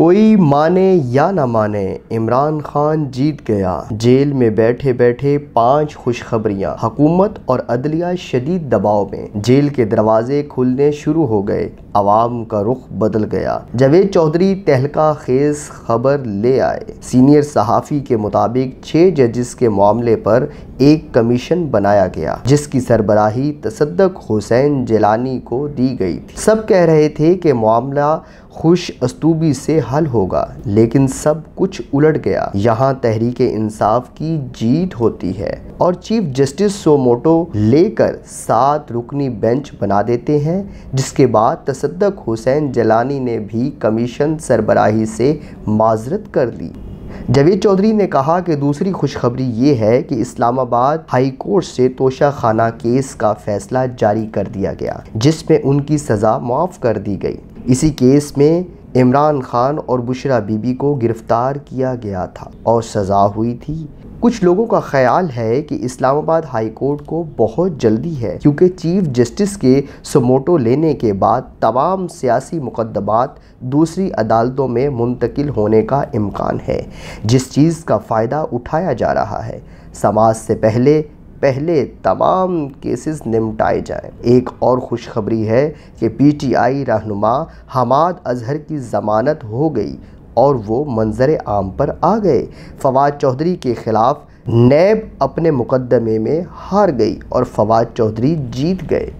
कोई माने या ना माने इमरान खान जीत गया जेल में बैठे बैठे पांच खुशखबरियां हकूमत और अदलिया शदीद दबाव में जेल के दरवाजे खुलने शुरू हो गए आवाम का रुख बदल गया जावेद चौधरी तहलका खेज खबर ले आए सीनियर सहाफ़ी के मुताबिक छह जजिस के मामले पर एक कमीशन बनाया गया जिसकी सरबराही तसदक हुसैन जेलानी को दी गई थी सब कह रहे थे कि मामला खुश अस्तूबी से हल होगा लेकिन सब कुछ उलट गया यहाँ तहरीक इंसाफ की जीत होती है और चीफ जस्टिस सोमोटो लेकर सात रुकनी बेंच बना देते हैं जिसके बाद तसदक हुसैन जलानी ने भी कमीशन सरबराही से माजरत कर ली जवेद चौधरी ने कहा कि दूसरी खुशखबरी ये है कि इस्लामाबाद हाई कोर्ट से तोशा खाना केस का फैसला जारी कर दिया गया जिसमें उनकी सज़ा माफ़ कर दी गई इसी केस में इमरान खान और बुशरा बीबी को गिरफ्तार किया गया था और सज़ा हुई थी कुछ लोगों का ख्याल है कि इस्लामाबाद हाई कोर्ट को बहुत जल्दी है क्योंकि चीफ जस्टिस के समोटो लेने के बाद तमाम सियासी मुकदमात दूसरी अदालतों में मुंतकिल होने का इम्कान है जिस चीज़ का फ़ायदा उठाया जा रहा है समाज से पहले पहले तमाम केसेस निपटाए जाएं। एक और खुशखबरी है कि पीटीआई रहनुमा हमाद अजहर की ज़मानत हो गई और वो मंजर आम पर आ गए फवाद चौधरी के ख़िलाफ़ नैब अपने मुकदमे में हार गई और फवाद चौधरी जीत गए